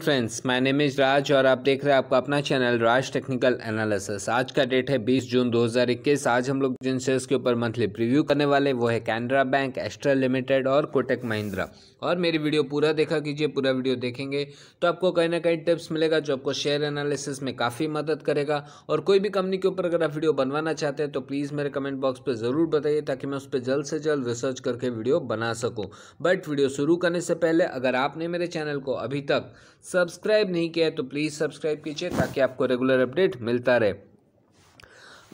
friends my name is Raj और आप देख रहे हैं आपका अपना चैनल राज टेक्निकल एनालिसिस आज का डेट है 20 जून 2021 आज हम लोग जिन शेयर्स के ऊपर मंथली प्रीव्यू करने वाले वो है कैनरा बैंक एस्ट्रा लिमिटेड और कोटेक महिंद्रा और मेरी वीडियो पूरा देखा कीजिए पूरा वीडियो देखेंगे तो आपको कहीं ना कहीं टिप्स मिलेगा जो आपको शेयर एनालिसिस में काफ़ी मदद करेगा और कोई भी कंपनी के ऊपर अगर आप वीडियो बनवाना चाहते हैं तो प्लीज़ मेरे कमेंट बॉक्स पर ज़रूर बताइए ताकि मैं उस पर जल्द से जल्द रिसर्च करके वीडियो बना सकूँ बट वीडियो शुरू करने से पहले अगर आपने मेरे चैनल को अभी तक सब्सक्राइब नहीं किया है तो प्लीज़ सब्सक्राइब कीजिए ताकि आपको रेगुलर अपडेट मिलता रहे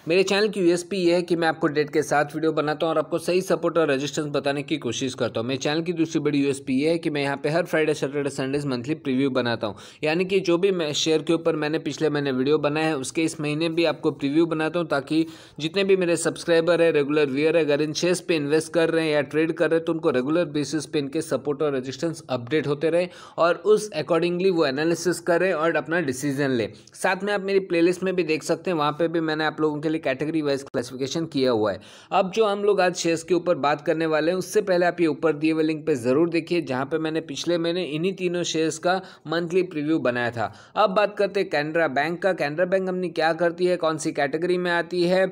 मेरे चैनल की यूएसपी ये है कि मैं आपको डेट के साथ वीडियो बनाता हूँ और आपको सही सपोर्ट और रेजिस्टेंस बताने की कोशिश करता हूँ मेरे चैनल की दूसरी बड़ी यूएसपी ये है कि मैं यहाँ पे हर Friday Saturday Sundays monthly preview बनाता हूँ यानी कि जो भी मैं शेयर के ऊपर मैंने पिछले महीने वीडियो बनाया है उसके इस महीने भी आपको प्रिव्यू बनाता हूँ ताकि जितने भी मेरे सब्सक्राइबर है रेगुलर व्यूअर है अगर इन शेयर्स पर इन्वेस्ट कर रहे हैं या ट्रेड कर रहे हैं तो उनको रेगुलर बेसिस पर इनके सपोर्ट और रजिस्टेंस अपडेट होते रहे और उस अकॉर्डिंगली वो एनालिसिस करें और अपना डिसीजन लें साथ में आप मेरी प्लेलिस्ट में भी देख सकते हैं वहाँ पर भी मैंने आप लोगों के पहले कैटेगरी वाइज क्लासिफिकेशन किया हुआ है अब जो हम लोग आज शेयर्स के ऊपर बात करने वाले हैं उससे पहले आप ये ऊपर दिए हुए लिंक पर ज़रूर देखिए जहाँ पर मैंने पिछले महीने इन्हीं तीनों शेयर्स का मंथली प्रिव्यू बनाया था अब बात करते हैं कैनरा बैंक का कैनरा बैंक हमने क्या करती है कौन सी कैटेगरी में आती है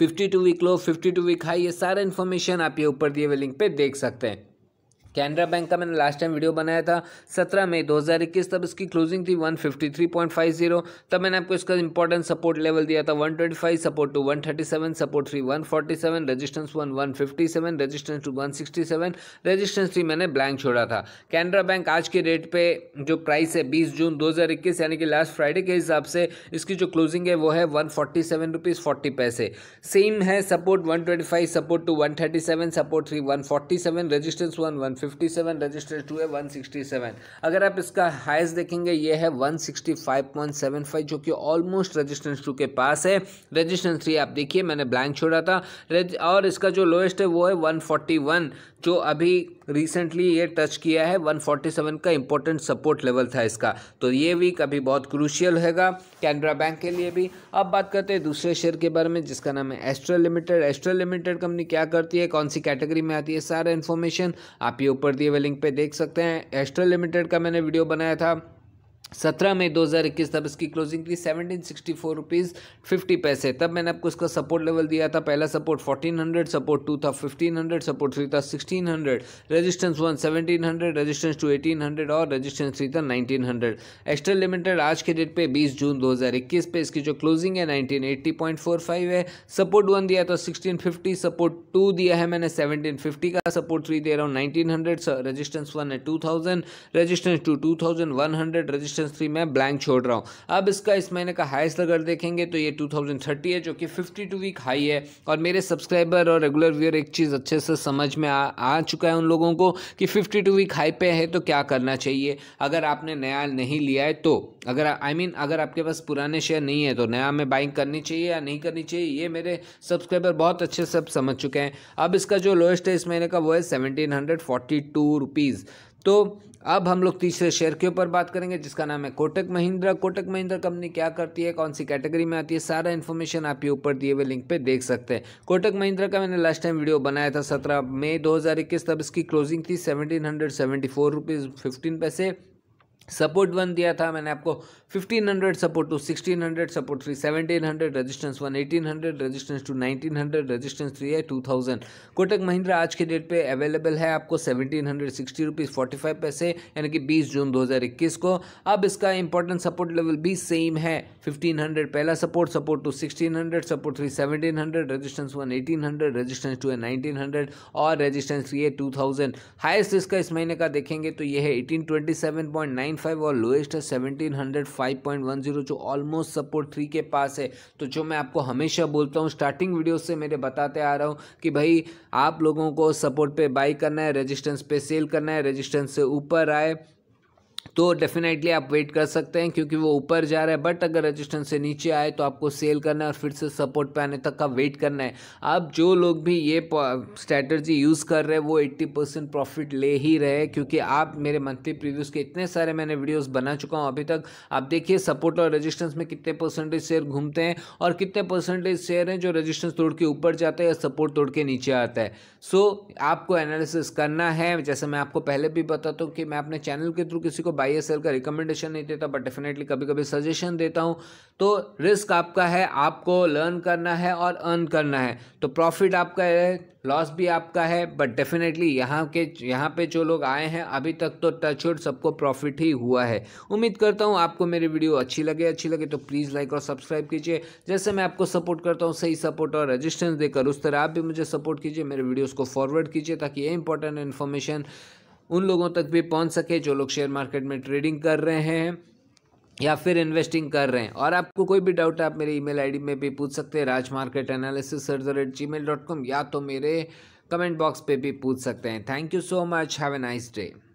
52 वीक लो 52 वीक हाई ये सारा इन्फॉर्मेशन आप ये ऊपर दिए हुए लिंक पे देख सकते हैं कैनरा बैंक का मैंने लास्ट टाइम वीडियो बनाया था सत्रह मई दो हज़ार इक्कीस तब इसकी क्लोजिंग थी one fifty three point five zero तब मैंने आपको इसका इंपॉर्टेंट सपोर्ट लेवल दिया था one twenty five support two one thirty seven support three one forty seven resistance one one fifty seven resistance two one sixty seven resistance three मैंने blank छोड़ा था Canara bank आज के रेट पर जो price है बीस जून दो हज़ार इक्कीस यानी कि लास्ट फ्राइडे के हिसाब से इसकी जो क्लोजिंग है वो है one forty seven rupees forty पैसे सेम है support one twenty five support two one thirty seven support three one seven resistance one one fifty seven registered two है वन सिक्सटी सेवन अगर आप इसका हाइस्ट देखेंगे ये है one sixty five point seven five जो कि ऑलमोस्ट रजिस्टेंस टू के पास है रजिस्टेंस थ्री आप देखिए मैंने ब्लैंक छोड़ा था और इसका जो लोएस्ट है वो है वन फोर्टी वन जो अभी रिसेंटली ये टच किया है 147 का इंपॉर्टेंट सपोर्ट लेवल था इसका तो ये वीक अभी बहुत क्रूशियल होगा कैनरा बैंक के लिए भी अब बात करते हैं दूसरे शेयर के बारे में जिसका नाम है Astral limited Astral limited company क्या करती है कौन सी कैटेगरी में आती है सारा इन्फॉर्मेशन आप ये ऊपर दिए हुए लिंक पर देख सकते हैं एस्ट्रा लिमिटेड का मैंने वीडियो बनाया था सत्रह मई दो हज़ार इक्कीस तब इसकी क्लोजिंग थी seventeen sixty four rupees fifty पैसे तब मैंने आपको इसका सपोर्ट लेवल दिया था पहला support fourteen hundred support two था फिफ्टीन हंड्रेड सपोर्ट थ्री था sixteen hundred resistance one seventeen hundred resistance two eighteen hundred और रजिस्टेंस थ्री था नाइनटीन हंड्रेड एक्स्ट्रा लिमिटेड आज के डेट पे बीस जून दो हज़ार इक्कीस पे इसकी जो क्लोजिंग है nineteen eighty point four five है सपोर्ट वन दिया था सिक्सटीन फिफ्टी सपोर्ट टू दिया है मैंने सेवनटीन फिफ्टी का सपोर्ट थ्री दे रहा हूँ नाइनटीन हंड्रेड रजिस्टेंस वन है two thousand resistance two two thousand one hundred resistance option three मैं ब्लैंक छोड़ रहा हूँ अब इसका इस महीने का हाइस्ट अगर देखेंगे तो ये 2030 है जो कि 52 वीक हाई है और मेरे सब्सक्राइबर और रेगुलर व्यूअर एक चीज़ अच्छे से समझ में आ, आ चुका है उन लोगों को कि 52 वीक हाई पे है तो क्या करना चाहिए अगर आपने नया नहीं लिया है तो अगर आई I मीन mean, अगर आपके पास पुराने शेयर नहीं है तो नया में बाइंग करनी चाहिए या नहीं करनी चाहिए ये मेरे सब्सक्राइबर बहुत अच्छे से समझ चुके हैं अब इसका जो लोएस्ट है इस महीने का वो है seventeen hundred forty two rupees तो अब हम लोग तीसरे शेयर के ऊपर बात करेंगे जिसका नाम है कोटक महिंद्रा कोटक महिंद्रा कंपनी क्या करती है कौन सी कैटेगरी में आती है सारा इन्फॉर्मेशन आप ये ऊपर दिए हुए लिंक पे देख सकते हैं कोटक महिंद्रा का मैंने लास्ट टाइम वीडियो बनाया था सत्रह मई 2021 तब इसकी क्लोजिंग थी seventeen hundred seventy four rupees fifteen पैसे सपोर्ट वन दिया था मैंने आपको fifteen hundred support two sixteen hundred support three hundred resistance one eighteen hundred resistance two nineteen hundred resistance three है टू 2000 कोटक महिंद्रा आज के डेट पे अवेलेबल है आपको 1760 hundred sixty rupees forty five पैसे यानी कि बीस जून दो हज़ार इक्कीस को अब इसका इंपॉर्टेंट सपोर्ट लेवल भी सेम है फिफ्टीन हंड्रेड पहला support support two sixteen hundred support three 1700 hundred resistance one eighteen hundred resistance two है नाइनटीन हंड्रेड और रजिस्टेंस थ्री है टू थाउजेंड हाइस्ट इसका इस महीने का देखेंगे तो यह है एटीन नाइन फाइव और लोएस्ट है seventeen hundred five point one zero जो ऑलमोस्ट सपोर्ट थ्री के पास है तो जो मैं आपको हमेशा बोलता हूँ स्टार्टिंग वीडियो से मेरे बताते आ रहा हूँ कि भाई आप लोगों को सपोर्ट पे बाई करना है रेजिस्टेंस पे सेल करना है रेजिस्टेंस से ऊपर आए तो डेफिनेटली आप वेट कर सकते हैं क्योंकि वो ऊपर जा रहा है बट अगर रजिस्टेंस से नीचे आए तो आपको सेल करना है और फिर से सपोर्ट पे आने तक का वेट करना है अब जो लोग भी ये स्ट्रैटर्जी यूज़ कर रहे हैं वो एट्टी परसेंट प्रॉफिट ले ही रहे क्योंकि आप मेरे मंथली प्रीव्यूज़ के इतने सारे मैंने वीडियोज़ बना चुका हूँ अभी तक आप देखिए सपोर्ट और रजिस्टेंस में कितने परसेंटेज शेयर घूमते हैं और कितने परसेंटेज शेयर हैं जो रजिस्टेंस तोड़ के ऊपर जाते हैं या सपोर्ट तोड़ के नीचे आता है सो आपको एनालिसिस करना है जैसे मैं आपको पहले भी बताता हूँ कि मैं अपने चैनल के थ्रू किसी को बाई एस एल का रिकमेंडेशन नहीं देता बट डेफिनेटली कभी कभी सजेशन देता हूँ तो रिस्क आपका है आपको लर्न करना है और अर्न करना है तो प्रॉफिट आपका है लॉस भी आपका है बट डेफिनेटली यहाँ के यहाँ पे जो लोग आए हैं अभी तक तो टच उड सबको प्रॉफिट ही हुआ है उम्मीद करता हूँ आपको मेरी वीडियो अच्छी लगे अच्छी लगे तो प्लीज़ लाइक और सब्सक्राइब कीजिए जैसे मैं आपको सपोर्ट करता हूँ सही सपोर्ट और रजिस्टेंस देकर उस तरह आप भी मुझे सपोर्ट कीजिए मेरे वीडियोज़ को फॉरवर्ड कीजिए ताकि ये इंपॉर्टेंट इन्फॉर्मेशन उन लोगों तक भी पहुंच सके जो लोग शेयर मार्केट में ट्रेडिंग कर रहे हैं या फिर इन्वेस्टिंग कर रहे हैं और आपको कोई भी डाउट आप मेरे ईमेल आईडी में भी पूछ सकते हैं Raj market analysis at the rate gmail dot com या तो मेरे कमेंट बॉक्स पे भी पूछ सकते हैं thank you so much have a nice day